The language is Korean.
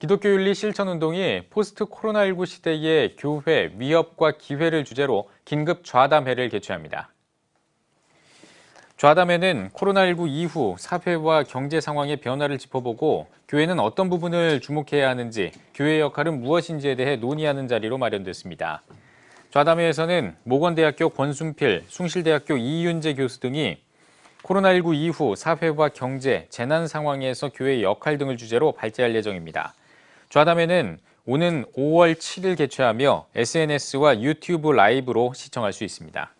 기독교 윤리 실천 운동이 포스트 코로나19 시대의 교회 위협과 기회를 주제로 긴급 좌담회를 개최합니다. 좌담회는 코로나19 이후 사회와 경제 상황의 변화를 짚어보고 교회는 어떤 부분을 주목해야 하는지, 교회의 역할은 무엇인지에 대해 논의하는 자리로 마련됐습니다. 좌담회에서는 모건대학교 권순필, 숭실대학교 이윤재 교수 등이 코로나19 이후 사회와 경제, 재난 상황에서 교회의 역할 등을 주제로 발제할 예정입니다. 좌담회는 오는 5월 7일 개최하며 SNS와 유튜브 라이브로 시청할 수 있습니다.